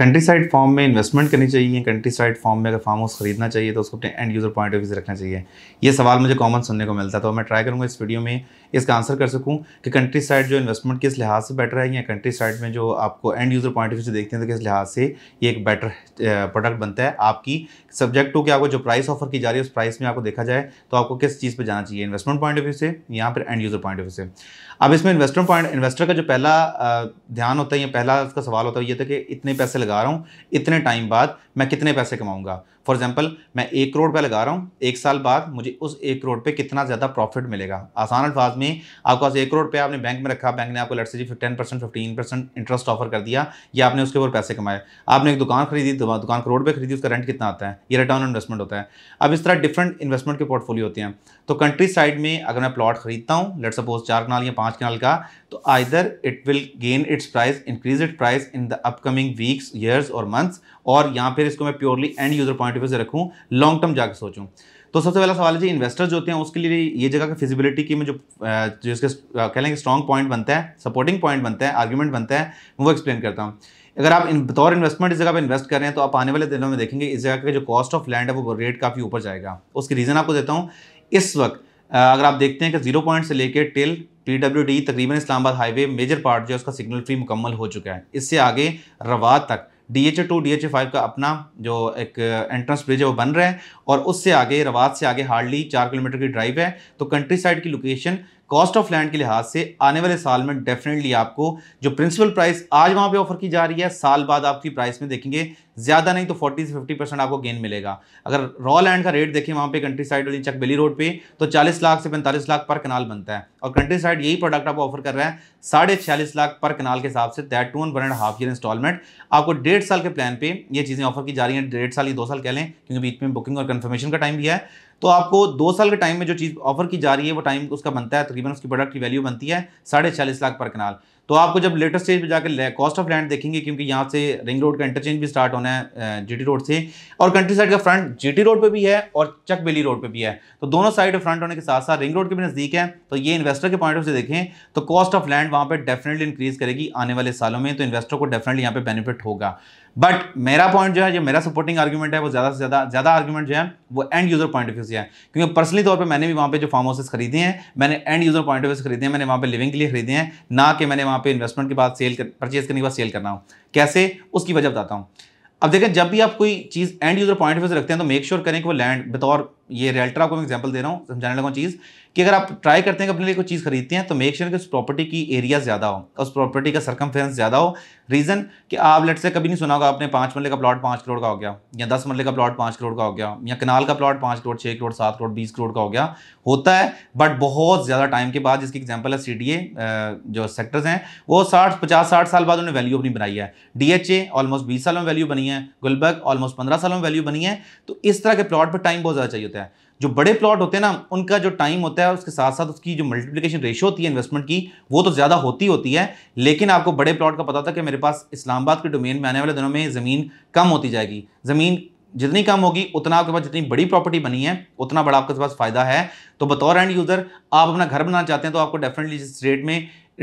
country side farm में investment करनी चाहिए कंट्री साइड फॉर्म में अगर फार्म हाउस खरीदना चाहिए तो उसको अपने end user point of view से रखना चाहिए ये सवाल मुझे कॉमन सुनने को मिलता है तो मैं ट्राई करूँगा इस वीडियो में इसका आंसर कर सकूँ कि कंट्री साइड जो इन्वेस्टमेंट किस लिहाज से बेटर है या कंट्री साइड में जो आपको end user point of view से देखते हैं तो किस लिहाज से ये एक बेटर प्रोडक्ट बनता है आपकी सब्जेक्ट टू कि आपको जो प्राइस ऑफर की जा रही है उस प्राइस में आपको देखा जाए तो आपको किस चीज़ पर जाना चाहिए इन्वेस्टमेंट पॉइंट ऑफ व्यू से या फिर end user point of view से अब इसमें इन्वेस्टर पॉइंट इन्वेस्टर का जो पहला ध्यान होता है या पहला उसका सवाल होता है ये था तो कि इतने पैसे लगा रहा हूँ इतने टाइम बाद मैं कितने पैसे कमाऊँगा फॉर एग्जाम्पल मैं एक करोड़ रुपया लगा रहा हूँ एक साल बाद मुझे उस एक करोड़ पे कितना ज़्यादा प्रॉफिट मिलेगा आसान अल्फाज में आपके पास एक करोड़ पे आपने बैंक में रखा बैंक ने आपको लट से जी ten percent fifteen percent interest offer कर दिया या आपने उसके ऊपर पैसे कमाए आपने एक दुकान खरीदी दुकान करोड़ पर खरीदी उसका रेंट कितना आता है ये रिटर्न इन्वेस्टमेंट होता है अब इस तरह डिफरेंट इन्वेस्टमेंट के पोर्टफोलियो होते हैं तो कंट्री साइड में अगर मैं प्लॉट खरीदता हूँ लेट सपोज चार कनाल या पाँच कनाल का तो either it will gain its price increase it price in the upcoming weeks years और मंथ्स और यहाँ फिर इसको मैं purely end user point point से रखूँ लॉन्ग टर्म जाकर सोचूँ तो सबसे पहला सवाल है जी इन्वेस्टर जो होते हैं उसके लिए ये जगह का फिजिबिलिटी की में जो जो इसके कह लेंगे स्ट्रॉन्ग पॉइंट बनता है सपोर्टिंग पॉइंट बनता है आर्ग्यूमेंट बनता है वो एक्सप्लेन करता हूँ अगर आप इन बतौर इन्वेस्टमेंट इस जगह पर इन्वेस्ट कर रहे हैं तो आप आने वाले दिनों में देखेंगे इस जगह का जो कॉस्ट ऑफ लैंड है वो रेट काफ़ी ऊपर जाएगा उसकी रीज़न आपको देता हूँ इस वक्त अगर आप देखते हैं कि जीरो पॉइंट से लेकर टिल पी डब्ल्यू डी तकरीबन इस्लामाबाद हाईवे मेजर पार्ट जो है उसका सिग्नल फ्री मुकम्मल हो चुका है इससे आगे रवात तक D H A two D H A five का अपना जो एक एंट्रेंस ब्रिज है वो बन रहा है और उससे आगे रवात से आगे हार्डली चार किलोमीटर की ड्राइव है तो कंट्री साइड की लोकेशन कॉस्ट ऑफ लैंड के लिहाज से आने वाले साल में डेफिनेटली आपको जो प्रिंसिपल प्राइस आज वहाँ पे ऑफर की जा रही है साल बाद आपकी प्राइस में देखेंगे ज़्यादा नहीं तो 40 से 50 परसेंट आपको गेन मिलेगा अगर रॉ लैंड का रेट देखें वहाँ पे कंट्री साइड वाली चकबेली रोड पे तो 40 लाख से 45 लाख पर कनाल बनता है और कंट्री साइड यही प्रोडक्ट आपको ऑफर कर रहे हैं साढ़े छियालीस लाख पर कनाल के हिसाब से that two one one and half year installment आपको डेढ़ साल के प्लान पे ये चीज़ें ऑफर की जा रही हैं डेढ़ साल या दो साल कह लें क्योंकि बीच में बुकिंग और कन्फर्मेशन का टाइम भी है तो आपको दो साल के टाइम में जो चीज़ ऑफर की जा रही है वो टाइम उसका बनता है तकरीबन उसकी प्रोडक्ट की वैल्यू बनती है साढ़े चालीस लाख पर कनाल तो आपको जब लेटेस्ट स्टेज पे जाकर कॉस्ट ऑफ लैंड देखेंगे क्योंकि यहाँ से रिंग रोड का इंटरचेंज भी स्टार्ट होना है जीटी रोड से और कंट्री साइड का फ्रंट जीटी रोड पे भी है और चक बेली रोड पे भी है तो दोनों साइड फ्रंट होने के साथ साथ रिंग रोड के भी नज़दीक है तो ये इन्वेस्टर के पॉइंट ऑफ से देखें तो कॉस्ट ऑफ लैंड वहाँ पर डेफिनेटली इंक्रीज करेगी आने वाले सालों में तो इन्वेस्टर को डेफिनेटली यहाँ पर बेनिफिट होगा बट मेरा पॉइंट जो है जो मेरा सपोर्टिंग आर्ग्यूमेंट है वो ज़्यादा से ज़्यादा ज़्यादा आर्ग्यूमेंट जो है वो end user point of view से है क्योंकि पर्सनली तौर पे मैंने भी वहाँ पे जो फार्म हाउसेस खरीदे हैं मैंने end user point of view से खरीदे हैं मैंने वहाँ पे लिविंग के लिए खरीदे हैं ना कि मैंने वहाँ वहाँ पे इन्वेस्टमेंट के बाद सेल कर परचेज करने के बाद सेल करना हो कैसे उसकी वजह बताता हूँ अब देखें जब भी आप कोई चीज़ end user point of view से रखते हैं तो मेक श्योर sure करें कि वो लैंड बतौर ये रियल्टर आपको मैं दे रहा हूँ समझाने लगा चीज़ कि अगर आप ट्राई करते हैं कि अपने लिए कोई चीज़ खरीदते हैं तो मेक श्योर sure कि उस प्रॉपर्टी की एरिया ज़्यादा हो उस प्रॉपर्टी का सरकम ज़्यादा हो रीज़न कि आप लेट से कभी नहीं सुना होगा आपने पाँच मरले का प्लॉट पाँच करोड़ का हो गया या दस मरले का प्लॉट पाँच करोड़ का हो गया या कनाल का प्लॉट पाँच करोड़ छः करोड़ सात करोड़ बीस करोड़ का हो गया होता है बट बहुत ज़्यादा टाइम के बाद जिसकी एग्जाम्पल है सी जो सेक्टर्स हैं वो साठ पचास साठ साल बाद उन्होंने वैल्यू अपनी बनाई है डी ऑलमोस्ट बीस साल में वैल्यू बनी है गुलबर्ग ऑलमोस्ट पंद्रह साल में वैल्यू बनी है तो इस तरह के प्लॉट पर टाइम बहुत ज़्यादा चाहिए होता है होता है जो बड़े प्लॉट होते हैं ना उनका जो टाइम होता है उसके साथ साथ उसकी जो मल्टीप्लिकेशन रेशो होती है इन्वेस्टमेंट की वो तो ज़्यादा होती होती है लेकिन आपको बड़े प्लॉट का पता था कि मेरे पास इस्लामाबाद के डोमेन में आने वाले दिनों में ज़मीन कम होती जाएगी ज़मीन जितनी कम होगी उतना आपके पास जितनी बड़ी प्रॉपर्टी बनी है उतना बड़ा आपके पास फ़ायदा है तो बतौर एंड यूज़र आप अपना घर बनाना चाहते हैं तो आपको डेफिनेटली जिस रेट में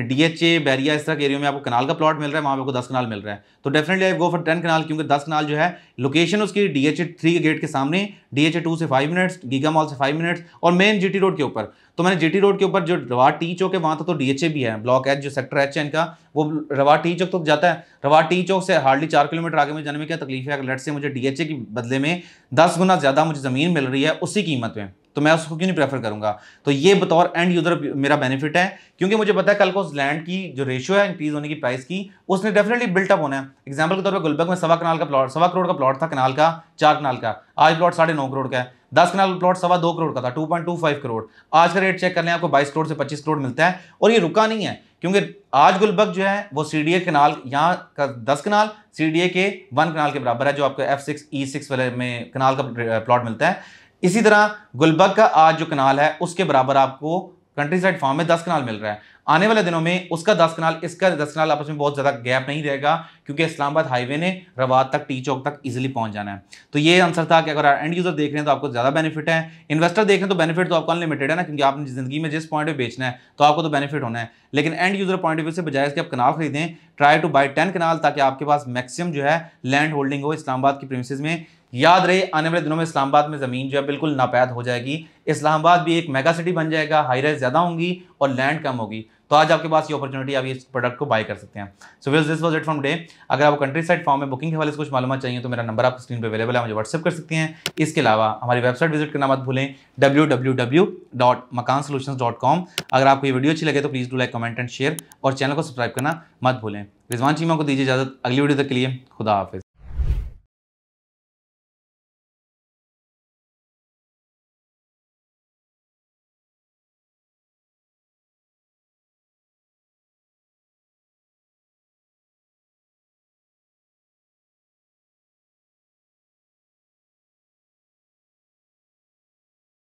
डीएचए बैरिया इस तरह के एरिया में आपको कनाल का प्लॉट मिल रहा है वहाँ पे आपको दस कनाल मिल रहा है तो definitely I go for ten kanal क्योंकि दस कनाल जो है लोकेशन उसकी डीएचए थ्री के गेट के सामने डीएचए टू से फाइव मिनट्स गीगा मॉल से फाइव मिनट्स और मेन जीटी रोड के ऊपर तो मैंने जीटी रोड के ऊपर जो रवा टी चौक है वहाँ डी तो डीएचए तो भी है ब्लॉक एच जो सेक्टर एच है इनका वो रवा टी चौक तक तो जाता है रवा टी चौक से हार्डली चार किलोमीटर आगे में जाने में क्या तकलीफ है अगर से मुझे डीएचए के बदले में दस गुना ज़्यादा मुझे ज़मीन मिल रही है उसी कीमत में तो मैं उसको क्यों नहीं प्रेफर करूंगा तो ये बतौर एंड यूजर मेरा बेनिफिट है क्योंकि मुझे पता है कल को उस लैंड की जो रेशियो है इंक्रीज होने की प्राइस की उसने डेफिनेटली अप होना है एग्जाम्पल के तौर पर गुलबर्ग में सवा कनाल का प्लॉट सवा करोड़ का प्लॉट था कनाल का चार कनाल का आज प्लॉट साढ़े नौ करोड़ का है दस कनाल प्लॉट सवा दो करोड़ का था two point two five crore आज का रेट चेक कर लें आपको बाईस करोड़ से पच्चीस करोड़ मिलता है और ये रुका नहीं है क्योंकि आज गुलबर्ग जो है वो सी डी ए कनाल यहाँ का दस कनाल सी डी ए के वन कनाल के बराबर है जो आपको एफ सिक्स ई सिक्स वाले में कनाल का प्लॉट मिलता है इसी तरह गुलबर्ग का आज जो कनाल है उसके बराबर आपको कंट्री साइड फार्म में दस कनाल मिल रहा है आने वाले दिनों में उसका दस कनाल इसका दस कनाल आपस में बहुत ज़्यादा गैप नहीं रहेगा क्योंकि इस्लामाबाद हाईवे ने रवाद तक टी चौक तक इजीली पहुंच जाना है तो ये आंसर था कि अगर एंड यूज़र देख रहे हैं तो आपको ज़्यादा बेनिफिट है इन्वेस्टर देख रहे हैं तो बेनिफिट तो आपको अनलिमिटेड है ना क्योंकि आपने जिंदगी में जिस पॉइंट पर बेचना है तो आपको तो बेनिफिट होना है लेकिन end user point of view से बजाय इसके आप कनाल खरीदें try to buy ten kanal ताकि आपके पास मैक्सिमम जो है लैंड होल्डिंग हो इस्लामाबाद की प्रेमिस में याद रहे आने वाले दिनों में इस्लामाबाद में ज़मीन जो है बिल्कुल नापैद हो जाएगी इस्लामाबाद भी एक मेगा सिटी बन जाएगा हाई रेस ज़्यादा होंगी और लैंड कम होगी तो आज आपके पास ये अपॉर्चुनिटी आप इस प्रोडक्ट को बाय कर सकते हैं so will this was it from day अगर आपको कंट्री साइड फॉर्म में बुकिंग के हवाले से कुछ मालूम चाहिए तो मेरा नंबर आप स्क्रीन पर अवेलेबल है मुझे व्हाट्सअप कर सकते हैं इसके अलावा हमारी वेबसाइट विजिट करना मत भूलें W W W dot Makaan dot com अगर आपको ये वीडियो अच्छी लगे तो please do like comment and share और चैनल को सब्सक्राइब करना मत भूलें रिजवान चीमा को दीजिए इजाज़त अगली वीडियो तक के लिए खुदा हाफिज़